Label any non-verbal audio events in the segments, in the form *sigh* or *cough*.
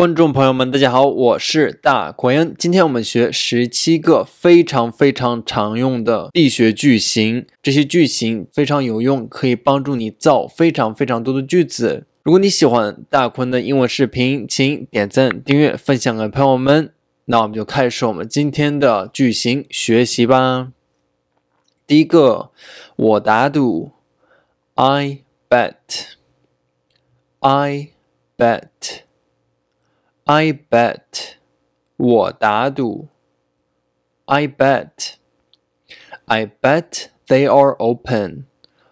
观众朋友们，大家好，我是大坤。今天我们学十七个非常非常常用的力学句型，这些句型非常有用，可以帮助你造非常非常多的句子。如果你喜欢大坤的英文视频，请点赞、订阅、分享给朋友们。那我们就开始我们今天的句型学习吧。第一个，我打赌，I bet，I bet。I bet. 我打赌. I bet. I bet they are open.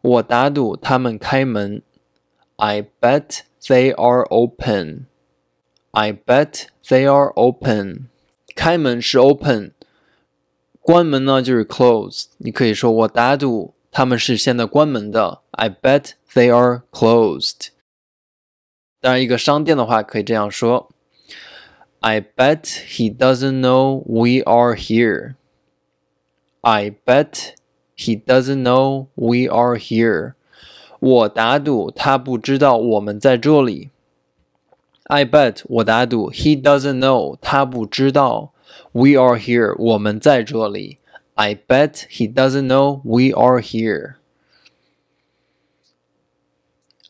我打赌他们开门. I bet they are open. I bet they are open. 开门是 open. 关门呢就是你可以说我打赌他们是现在关门的. I bet they are closed. 当然，一个商店的话可以这样说。I bet he doesn't know we are here. I bet he doesn't know we are here. 我打赌他不知道我们在这里。I bet 我打赌 he doesn't know 他不知道 we are here 我们在这里。I bet he doesn't know we are here.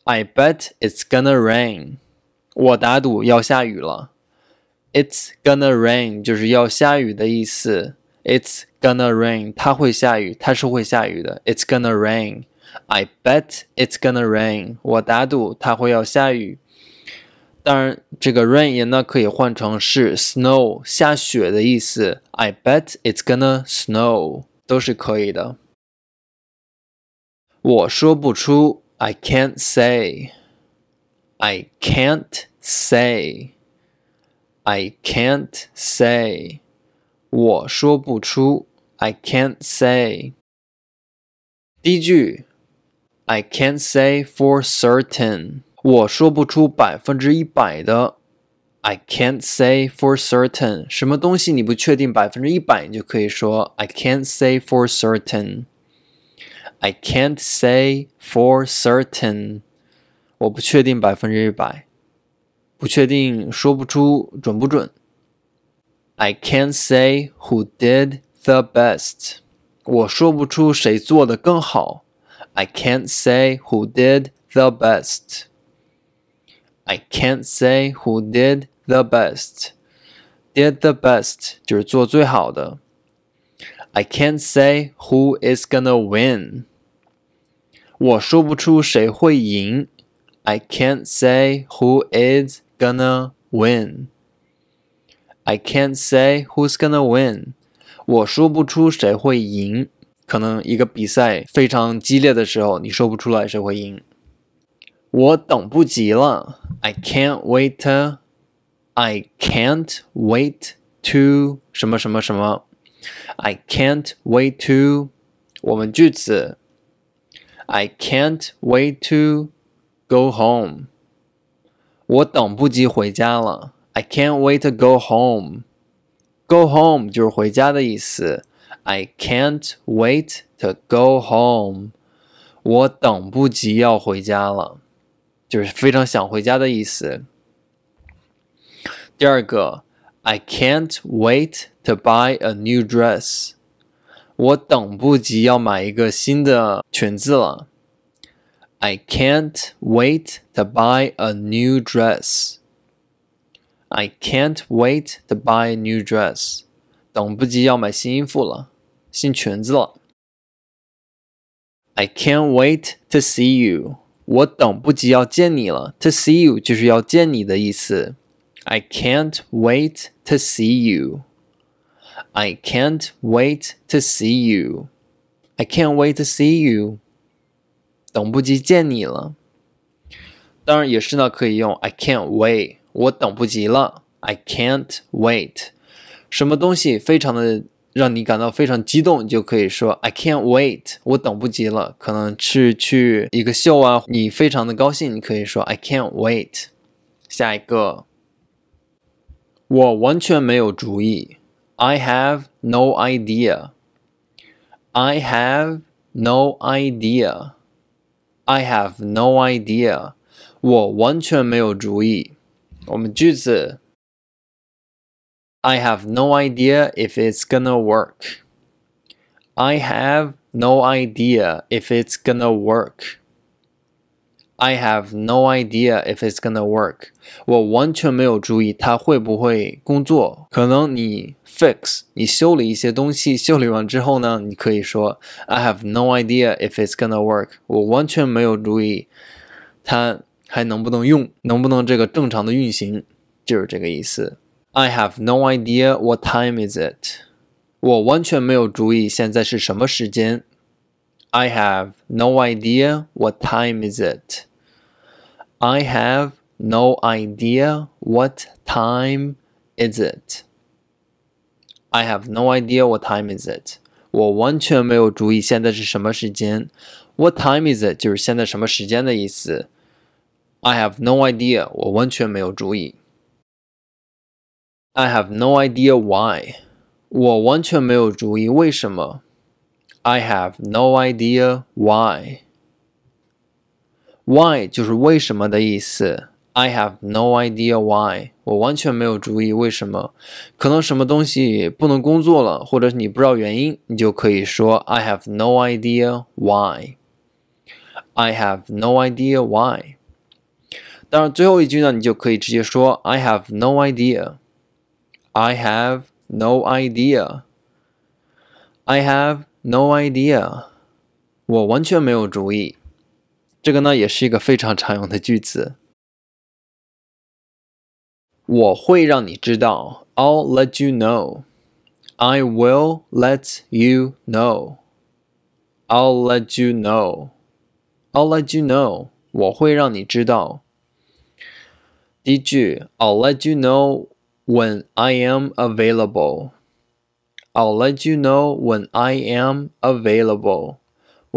I bet it's gonna rain. 我打赌要下雨了。it's gonna rain 就是要下雨的意思。It's gonna rain，它会下雨，它是会下雨的。It's gonna rain。I bet it's gonna rain。我打赌它会要下雨。当然，这个 rain 也呢可以换成是 snow 下雪的意思。I bet it's gonna snow 都是可以的。我说不出，I can't say。I can't say。I can't say. I can can't say. I can can't say for certain. I can can't say for certain. 什么东西你不确定百分之一百，你就可以说. I can't say for certain. I can can't say for certain. 我不确定百分之一百。不确定，说不出准不准。I can't say who did the best。我说不出谁做的更好。I can't say who did the best。I can't say who did the best。Did the best 就是做最好的。I can't say who is gonna win。我说不出谁会赢。I can't say who is gonna win. I can't say who's gonna win. 我说不出谁会赢。可能一个比赛非常激烈的时候，你说不出来谁会赢。我等不及了，I can't wait to, I can't wait to 什么什么什么，I can't wait to 我们句子，I can't wait to go home。我等不及回家了。I can't wait to go home。Go home 就是回家的意思。I can't wait to go home。我等不及要回家了，就是非常想回家的意思。第二个，I can't wait to buy a new dress。我等不及要买一个新的裙子了。I can't wait to buy a new dress. I can't wait to buy a new dress. 等不及要买新衣服了，新裙子了。I can't wait to see you. To see you I can can't wait to see you. I can't wait to see you. I can't wait to see you. 等不及见你了，当然也是呢，可以用 I can't wait，我等不及了。I can't wait，什么东西非常的让你感到非常激动，就可以说 I can't wait，我等不及了。可能是去一个秀啊，你非常的高兴，你可以说 I can't wait。下一个，我完全没有主意。I have no idea。I have no idea。I have no idea. 我完全没有主意。我们句子。I have no idea if it's gonna work. I have no idea if it's gonna work. I have no idea if it's gonna work. 我完全没有注意它会不会工作。可能你 fix 你修理一些东西，修理完之后呢，你可以说 I have no idea if it's gonna work. work。我完全没有注意它还能不能用，能不能这个正常的运行，就是这个意思。I have no idea what time is it. it。我完全没有注意现在是什么时间。I have no idea what time is it. I have no idea what time is it. I have no idea what time is it. 我完全没有注意现在是什么时间。What time is it 就是现在什么时间的意思。I have no idea. I have no idea why. I have no idea why。Why 就是为什么的意思。I have no idea why。我完全没有注意为什么。可能什么东西不能工作了，或者是你不知道原因，你就可以说 I have no idea why。I have no idea why。当然最后一句呢，你就可以直接说 I have no idea。I have no idea。I have no idea。我完全没有主意。这个呢也是一个非常常用的句子。我会让你知道，I'll let you know。I will let you know。I'll let you know. i will let you know. i will let you 我会让你知道第一句 i will let you know when I am available. i will let you know when I am available。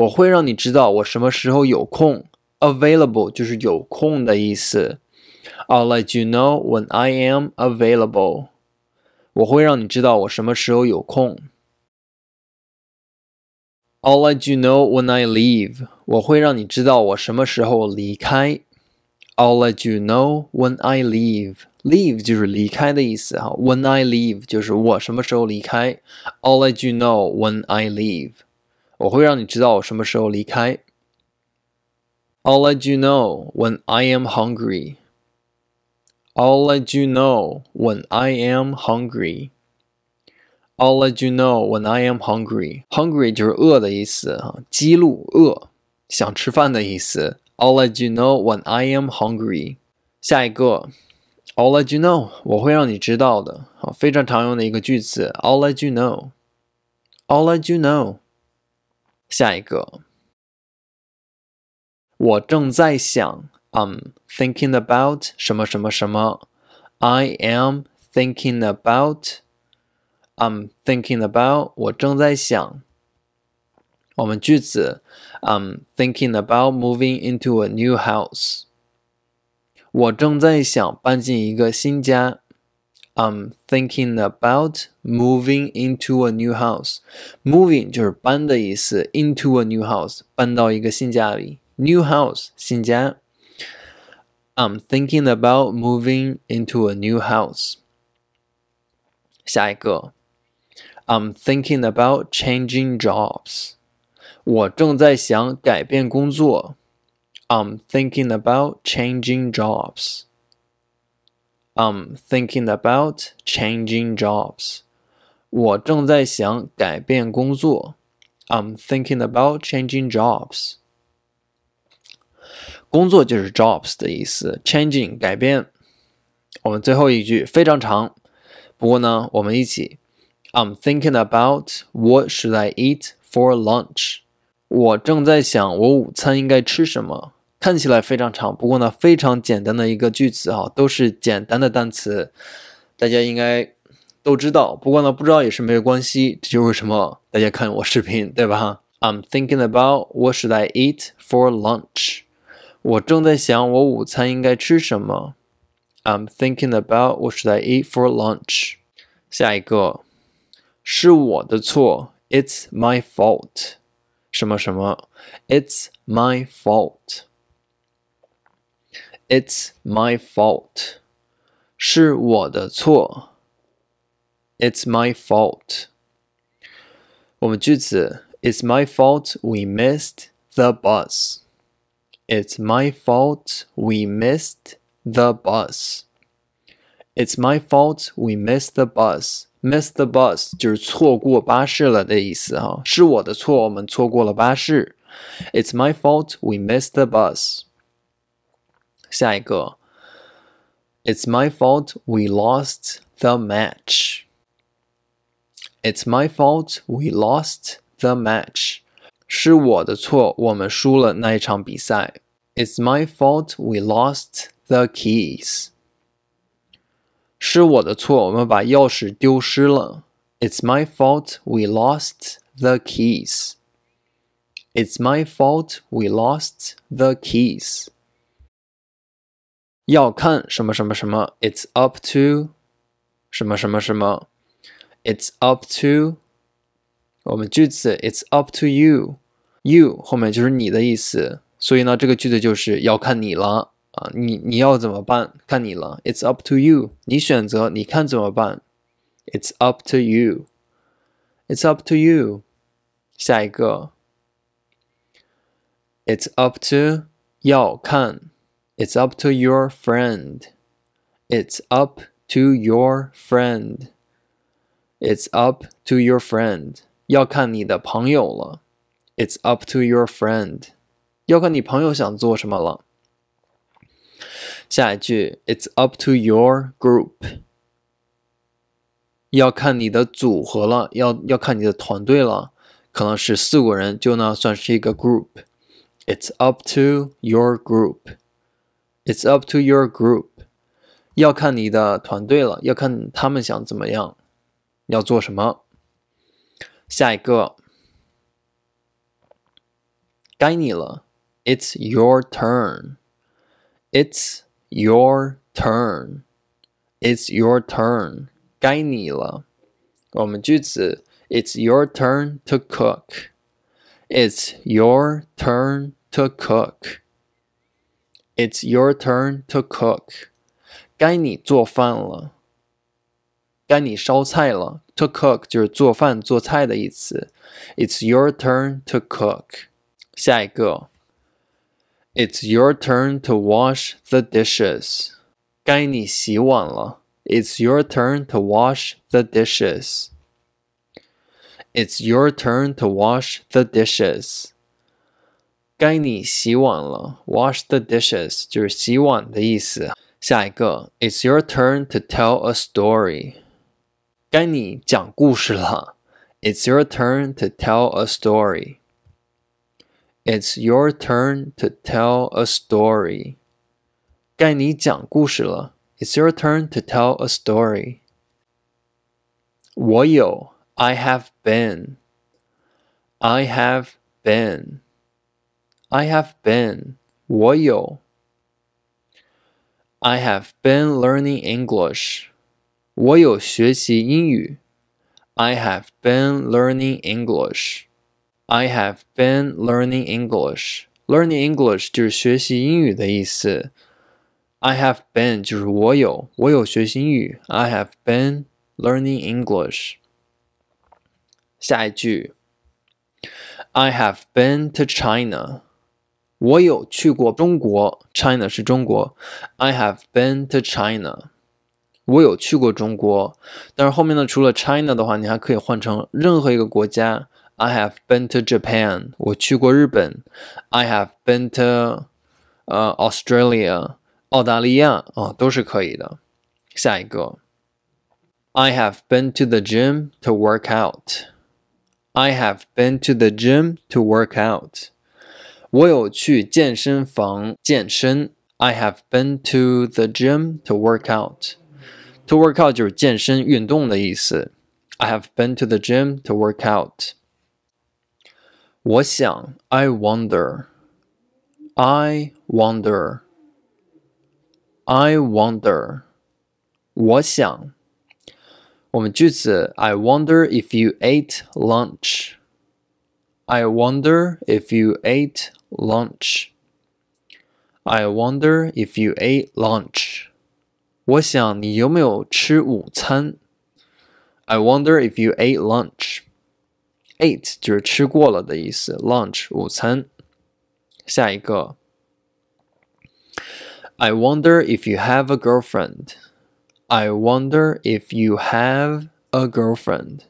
我会让你知道我什么时候有空。Available 就是有空的意思。I'll let you know when I am available。我会让你知道我什么时候有空。I'll let you know when I leave。我会让你知道我什么时候离开。I'll let you know when I leave。Leave 就是离开的意思哈。When I leave 就是我什么时候离开。I'll let you know when I leave。我会让你知道我什么时候离开。I'll let you know when I am hungry. I'll let you know when I am hungry. I'll let you know when I am hungry. Hungry 就是饿的意思哈，激怒、饿、想吃饭的意思。I'll let you know when I am hungry. 下一个，I'll let you know，我会让你知道的，好，非常常用的一个句子。I'll let you know. I'll let you know. 下一个，我正在想，I'm thinking about 什么什么什么，I am thinking about，I'm thinking about，我正在想。我们句子，I'm thinking about moving into a new house。我正在想搬进一个新家。I'm thinking about moving into a new house. Moving 就是搬的意思，into a new house 搬到一个新家里。New house 新家。I'm thinking about moving into a new house. 下一个，I'm thinking about changing jobs. 我正在想改变工作。I'm thinking about changing jobs. I'm thinking about changing jobs. 我正在想改变工作。I'm thinking about changing jobs. 工作就是 jobs 的意思，changing 改变。我们最后一句非常长，不过呢，我们一起。I'm thinking about what should I eat for lunch. 我正在想我午餐应该吃什么。看起来非常长，不过呢，非常简单的一个句子哈，都是简单的单词，大家应该都知道。不过呢，不知道也是没有关系。这就是什么？大家看我视频对吧？I'm thinking about what should I eat for lunch。我正在想我午餐应该吃什么。I'm thinking about what should I eat for lunch。下一个是我的错。It's my fault。什么什么？It's my fault。It's my fault. 是我的错。It's my fault. 我们句子：It's my fault we missed the bus. It's my fault we missed the bus. It's my fault we missed the bus. Miss the bus 就是错过巴士了的意思哈，是我的错，我们错过了巴士。It's my fault we missed the bus. 下一个，It's my fault we lost the match. It's my fault we lost the match. 是我的错，我们输了那一场比赛。It's my fault we lost the keys. 是我的错，我们把钥匙丢失了。It's my fault we lost the keys. It's my fault we lost the keys. 要看什么什么什么，it's up to 什么什么什么，it's up to 我们句子 up to you，you 后面就是你的意思，所以呢，这个句子就是要看你了啊，你你要怎么办，看你了，it's up to you，你选择，你看怎么办，it's up to you，it's up to you，下一个，it's up to 要看。it's up to your friend. It's up to your friend. It's up to your friend. 要看你的朋友了。It's up to your friend. 要看你朋友想做什么了。下一句，It's up to your group. 要看你的组合了，要要看你的团队了。可能是四个人，就呢算是一个 group。It's up to your group. It's up to your group，要看你的团队了，要看他们想怎么样，要做什么。下一个，该你了，It's your turn，It's your turn，It's your turn，该你了。我们句子，It's your turn to cook，It's your turn to cook。it's your turn to cook. 该你做饭了，该你烧菜了。To cook 就是做饭、做菜的意思。It's your turn to cook. It's your turn to wash the dishes. It's your turn to wash the dishes. It's your turn to wash the dishes。该你洗碗了，wash the dishes 就是洗碗的意思。下一个，It's your turn to tell a story，该你讲故事了。It's your turn to tell a story。It's your turn to tell a story。该你讲故事了。It's your turn to tell a story。我有，I have been。I have been。I have been 我有 I have been learning English 我有学习英语 I have been learning English I have been learning English learning English 就是学习英语的意思 I have been 就是我有我有学习英语 I have been learning English 下一句 I have been to China 我有去过中国，China 是中国。I have been to China。我有去过中国，但是后面呢，除了 China 的话，你还可以换成任何一个国家。I have been to Japan，我去过日本。I have been to have been to the gym to work out。I have been to the gym to work out。我有去健身房健身。I have been to the gym to work out. To work out 就是健身运动的意思。I have been to the gym to work out. 我想，I wonder. I wonder. I wonder. 我想。我们句子：I wonder if you ate lunch. I wonder if you ate lunch. I wonder if you ate lunch. 我想你有没有吃午餐？I wonder if you ate lunch. Ate 就是吃过了的意思，lunch 午餐。下一个，I wonder if you have a girlfriend. I wonder if you have a girlfriend.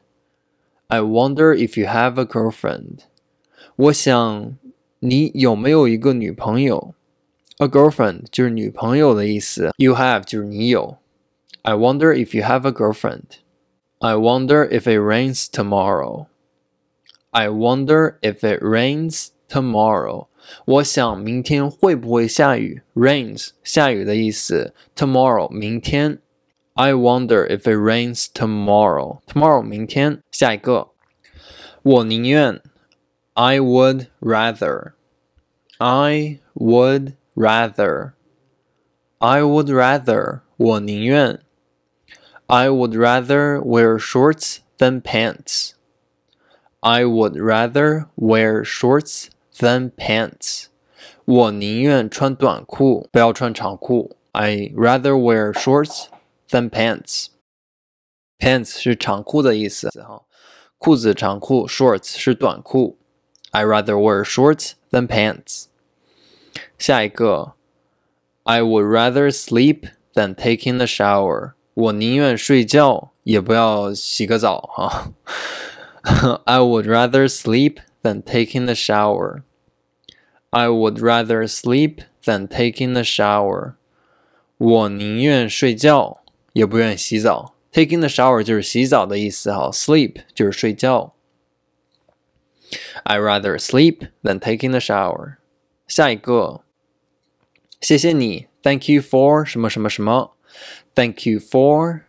I wonder if you have a girlfriend. 我想你有没有一个女朋友？A girlfriend 就是女朋友的意思。You have 就是你有。I wonder if you have a girlfriend. I wonder if it rains tomorrow. I wonder if it rains tomorrow. 我想明天会不会下雨？Rains 下雨的意思。Tomorrow 明天。I wonder if it rains tomorrow. Tomorrow 明天。下一个，我宁愿。I would rather. I would rather. I would rather. 我宁愿. I would rather wear shorts than pants. I would rather wear shorts than pants. 我宁愿穿短裤，不要穿长裤. I rather wear shorts than pants. Pants 是长裤的意思哈，裤子长裤，shorts 是短裤。I rather wear shorts than pants. 下一个，I would rather sleep than taking the *laughs* I would rather sleep than taking the shower. I would rather sleep than taking the shower. 我宁愿睡觉也不愿洗澡。Taking the shower 就是洗澡的意思哈，sleep 就是睡觉。I rather sleep than taking a thank you for Thank you Thank you for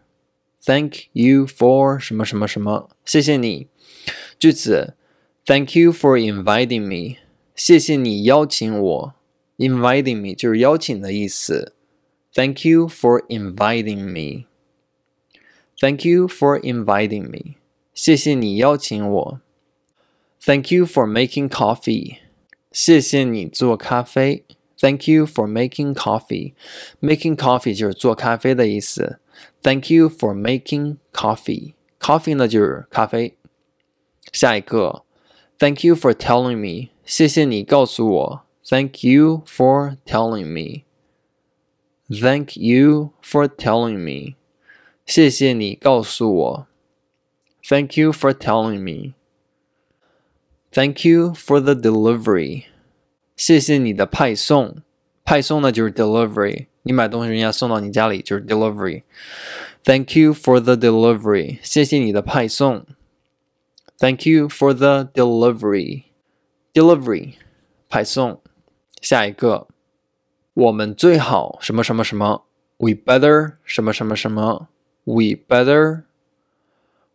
thank you for inviting me，谢谢你邀请我，inviting me Thank you for inviting me。Thank you for inviting me，谢谢你邀请我。Thank you for making coffee. 谢谢你做咖啡. Thank you for making coffee. Making coffee 就是做咖啡的意思。Thank you for making coffee. Coffee 呢就是咖啡。下一个，Thank you for telling me. 谢谢你告诉我。Thank you for telling me. Thank you for telling me. 谢谢你告诉我。Thank you for telling me. Thank you for the delivery. 谢谢你的派送。派送呢就是 delivery，你买东西人家送到你家里就是 delivery。Thank you for the delivery. delivery。谢谢你的派送。Thank you for the delivery。delivery 派送。下一个，我们最好什么什么什么。We better 什么什么什么。We better。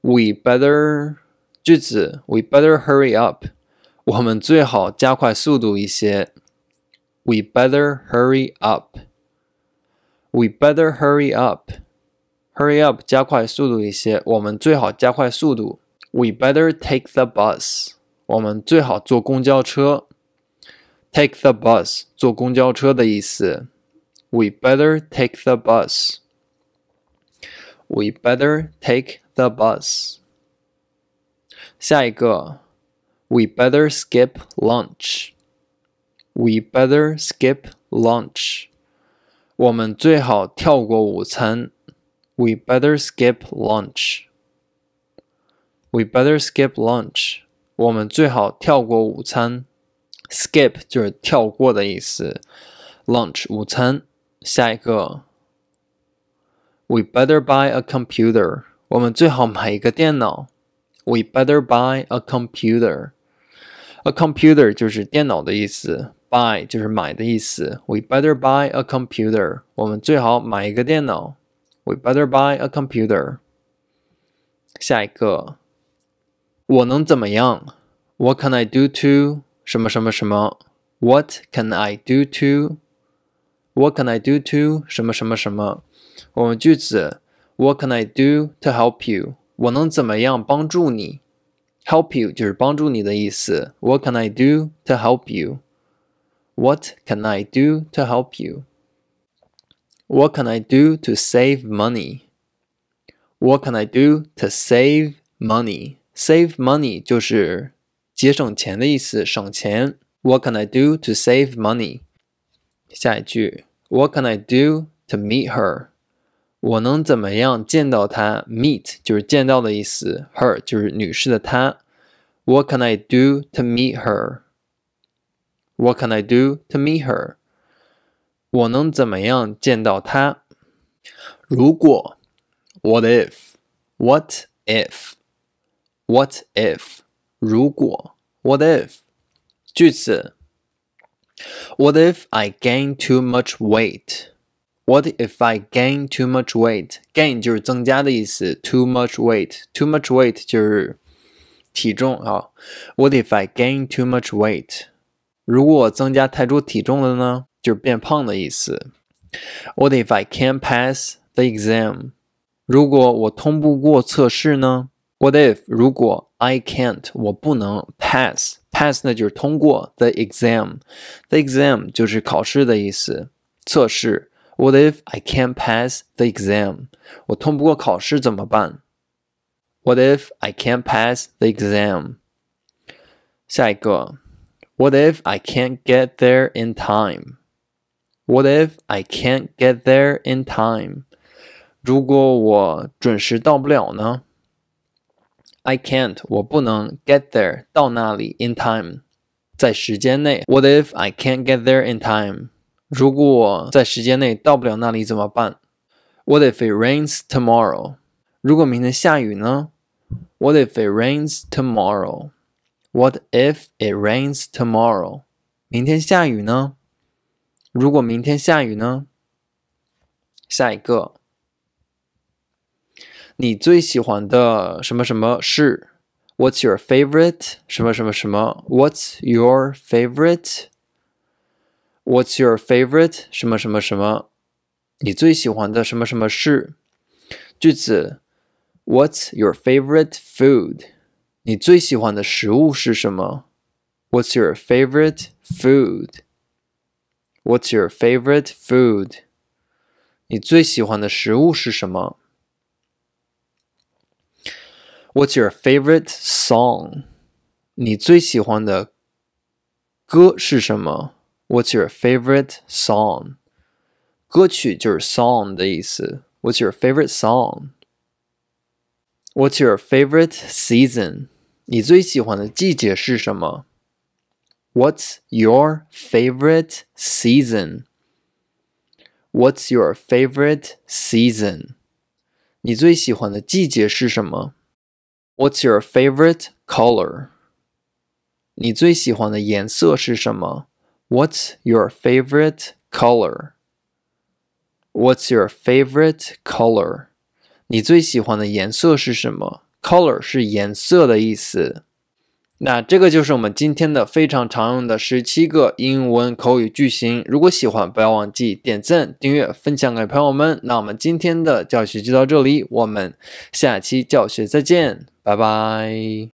We better。句子 We better hurry up，我们最好加快速度一些。We better hurry up。We better hurry up。Hurry up，加快速度一些。我们最好加快速度。We better take the bus。我们最好坐公交车。Take the bus，坐公交车的意思。We better take the bus。We better take the bus。下一个，We better skip lunch. We better skip lunch. lunch。我们最好跳过午餐。We better skip lunch. We better skip lunch。我们最好跳过午餐。Skip 就是跳过的意思。Lunch 午餐。下一个，We better buy a computer。我们最好买一个电脑。we better buy a computer. A computer 就是电脑的意思，buy 就是买的意思。We better buy a computer. better buy a computer. can I do to 什么什么什么？What can I do to What can I do to 什么什么什么？我们句子 What can I do to help you？我能怎么样帮助你？Help you 就是帮助你的意思。What can I do to help you? What can I do to help you? What can I do to save money? What can I do to save money? Save money 就是节省钱的意思，省钱。What can I do to save money? 下一句，What can I do to meet her? 我能怎么样见到她？Meet 就是见到的意思，her 就是女士的她。What can I do to meet her? What can I do to meet her? 我能怎么样见到她？如果 if? What if? What if? 如果 if? 句子 if I gain too much weight? What if I gain too much weight? Gain 就是增加的意思，too much weight。too much weight 就是体重啊。What if I gain too much weight？如果我增加太多体重了呢？就是变胖的意思。What if I can't pass the exam？如果我通不过测试呢？What if 如果 I can't 我不能 pass pass 呢就是通过 the exam，the exam 就是考试的意思，测试。what if I can't pass the exam? What if I can't pass the exam? What if I can't get there in time? What if I can't get there in time? I can can't，我不能 get there 到那里 in time，在时间内。What if I can't get there in time？如果在时间内到不了那里怎么办？What if it rains tomorrow？如果明天下雨呢？What if it rains tomorrow？What if it rains tomorrow？明天下雨呢？如果明天下雨呢？下一个，你最喜欢的什么什么是？What's your favorite？什么什么什么？What's your favorite？What's your favorite 什么什么什么？你最喜欢的什么什么是句子？What's your favorite food？你最喜欢的食物是什么？What's your favorite food？What's your favorite food？你最喜欢的食物是什么？What's your favorite song？你最喜欢的歌是什么？What's your favorite song？歌曲就是 song 的意思。What's your favorite song? What's your favorite season? 你最喜欢的季节是什么？What's your favorite season? What's your favorite season? 你最喜欢的季节是什么？What's your favorite color? 你最喜欢的颜色是什么？What's your favorite color? What's your favorite color? 你最喜欢的颜色是什么？Color 是颜色的意思。那这个就是我们今天的非常常用的十七个英文口语句型。如果喜欢，不要忘记点赞、订阅、分享给朋友们。那我们今天的教学就到这里，我们下期教学再见，拜拜。